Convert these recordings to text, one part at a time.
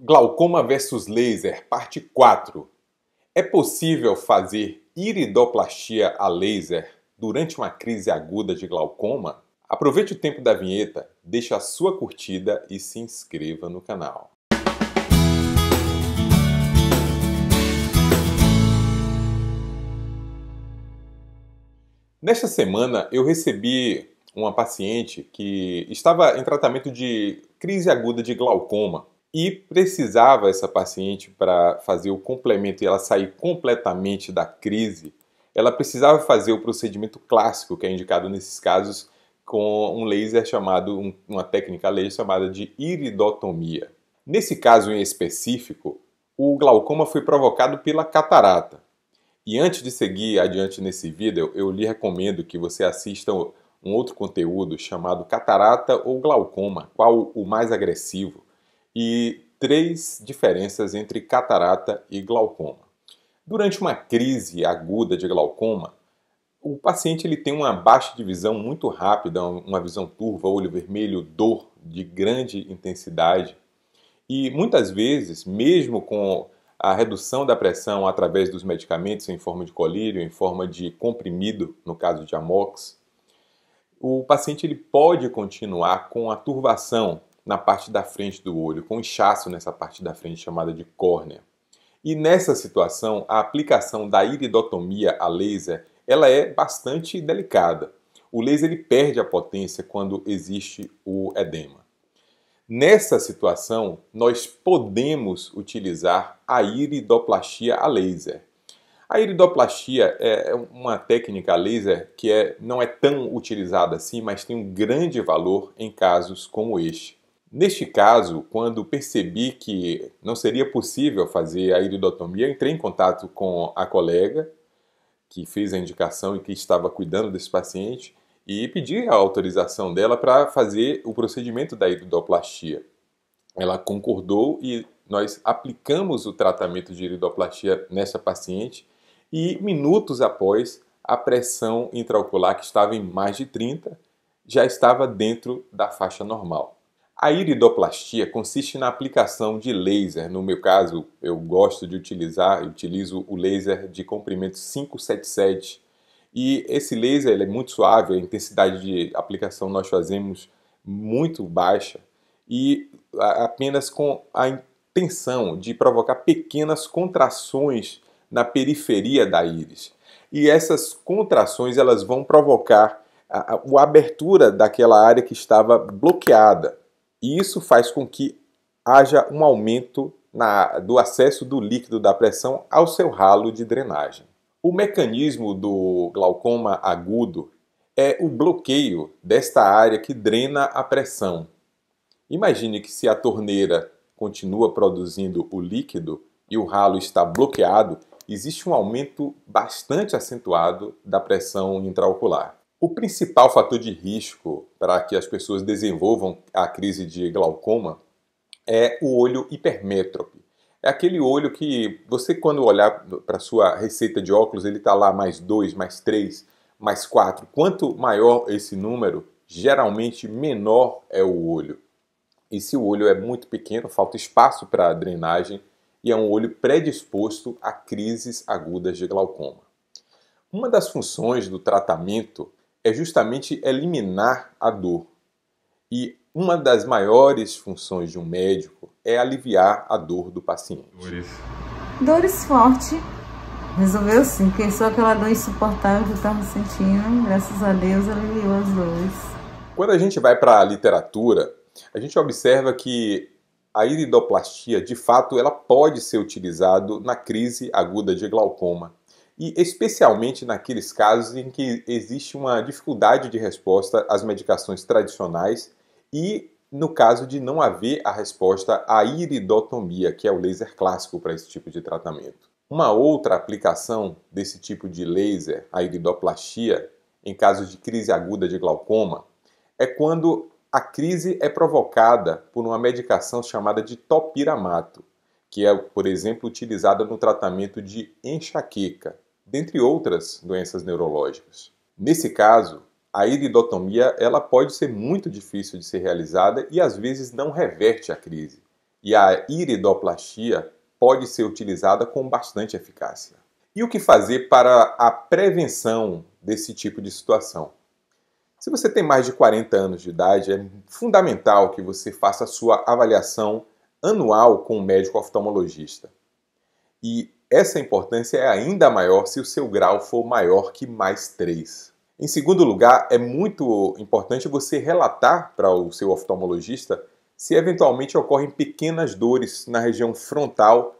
Glaucoma versus laser, parte 4. É possível fazer iridoplastia a laser durante uma crise aguda de glaucoma? Aproveite o tempo da vinheta, deixe a sua curtida e se inscreva no canal. Nesta semana eu recebi uma paciente que estava em tratamento de crise aguda de glaucoma e precisava essa paciente para fazer o complemento e ela sair completamente da crise, ela precisava fazer o procedimento clássico que é indicado nesses casos com um laser chamado um, uma técnica laser chamada de iridotomia. Nesse caso em específico, o glaucoma foi provocado pela catarata. E antes de seguir adiante nesse vídeo, eu lhe recomendo que você assista um outro conteúdo chamado Catarata ou Glaucoma, qual o mais agressivo e três diferenças entre catarata e glaucoma. Durante uma crise aguda de glaucoma, o paciente ele tem uma baixa de visão muito rápida, uma visão turva, olho vermelho, dor de grande intensidade. E muitas vezes, mesmo com a redução da pressão através dos medicamentos em forma de colírio, em forma de comprimido, no caso de amox, o paciente ele pode continuar com a turvação, na parte da frente do olho, com inchaço nessa parte da frente chamada de córnea. E nessa situação, a aplicação da iridotomia a laser, ela é bastante delicada. O laser ele perde a potência quando existe o edema. Nessa situação, nós podemos utilizar a iridoplastia a laser. A iridoplastia é uma técnica laser que é, não é tão utilizada assim, mas tem um grande valor em casos como este. Neste caso, quando percebi que não seria possível fazer a iridotomia, entrei em contato com a colega que fez a indicação e que estava cuidando desse paciente e pedi a autorização dela para fazer o procedimento da iridoplastia. Ela concordou e nós aplicamos o tratamento de iridoplastia nessa paciente e minutos após a pressão intraocular que estava em mais de 30 já estava dentro da faixa normal. A iridoplastia consiste na aplicação de laser. No meu caso, eu gosto de utilizar, utilizo o laser de comprimento 577. E esse laser ele é muito suave, a intensidade de aplicação nós fazemos muito baixa e apenas com a intenção de provocar pequenas contrações na periferia da íris. E essas contrações elas vão provocar a, a, a abertura daquela área que estava bloqueada. E isso faz com que haja um aumento na, do acesso do líquido da pressão ao seu ralo de drenagem. O mecanismo do glaucoma agudo é o bloqueio desta área que drena a pressão. Imagine que se a torneira continua produzindo o líquido e o ralo está bloqueado, existe um aumento bastante acentuado da pressão intraocular. O principal fator de risco para que as pessoas desenvolvam a crise de glaucoma é o olho hipermétrope. É aquele olho que você, quando olhar para sua receita de óculos, ele está lá mais 2, mais 3, mais 4. Quanto maior esse número, geralmente menor é o olho. E se o olho é muito pequeno, falta espaço para a drenagem e é um olho predisposto a crises agudas de glaucoma. Uma das funções do tratamento é justamente eliminar a dor. E uma das maiores funções de um médico é aliviar a dor do paciente. Dores, Dores forte. Resolveu sim, porque só aquela dor insuportável que eu estava sentindo, graças a Deus, aliviou as dores. Quando a gente vai para a literatura, a gente observa que a iridoplastia, de fato, ela pode ser utilizada na crise aguda de glaucoma e especialmente naqueles casos em que existe uma dificuldade de resposta às medicações tradicionais e no caso de não haver a resposta à iridotomia, que é o laser clássico para esse tipo de tratamento. Uma outra aplicação desse tipo de laser, a iridoplastia, em casos de crise aguda de glaucoma, é quando a crise é provocada por uma medicação chamada de topiramato, que é, por exemplo, utilizada no tratamento de enxaqueca, dentre outras doenças neurológicas. Nesse caso, a iridotomia ela pode ser muito difícil de ser realizada e às vezes não reverte a crise. E a iridoplastia pode ser utilizada com bastante eficácia. E o que fazer para a prevenção desse tipo de situação? Se você tem mais de 40 anos de idade, é fundamental que você faça a sua avaliação anual com um médico oftalmologista. E essa importância é ainda maior se o seu grau for maior que mais 3. Em segundo lugar, é muito importante você relatar para o seu oftalmologista se eventualmente ocorrem pequenas dores na região frontal.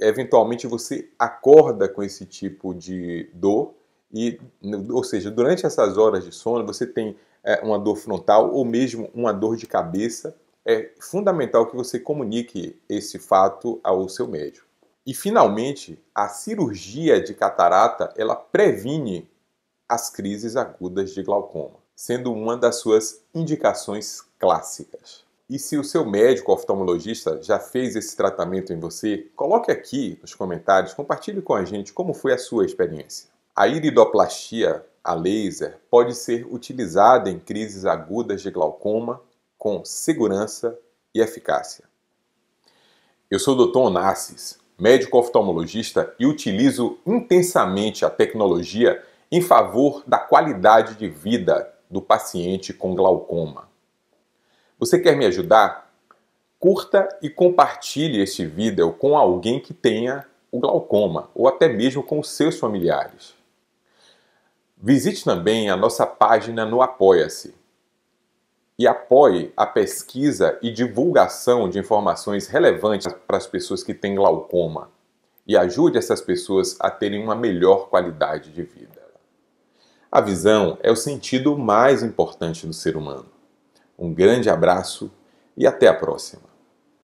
Eventualmente você acorda com esse tipo de dor, e, ou seja, durante essas horas de sono você tem é, uma dor frontal ou mesmo uma dor de cabeça. É fundamental que você comunique esse fato ao seu médico. E finalmente, a cirurgia de catarata, ela previne as crises agudas de glaucoma, sendo uma das suas indicações clássicas. E se o seu médico oftalmologista já fez esse tratamento em você, coloque aqui nos comentários, compartilhe com a gente como foi a sua experiência. A iridoplastia a laser pode ser utilizada em crises agudas de glaucoma com segurança e eficácia. Eu sou o Dr. Onassis, médico oftalmologista e utilizo intensamente a tecnologia em favor da qualidade de vida do paciente com glaucoma. Você quer me ajudar? Curta e compartilhe este vídeo com alguém que tenha o glaucoma ou até mesmo com seus familiares. Visite também a nossa página no Apoia-se e apoie a pesquisa e divulgação de informações relevantes para as pessoas que têm glaucoma e ajude essas pessoas a terem uma melhor qualidade de vida. A visão é o sentido mais importante do ser humano. Um grande abraço e até a próxima!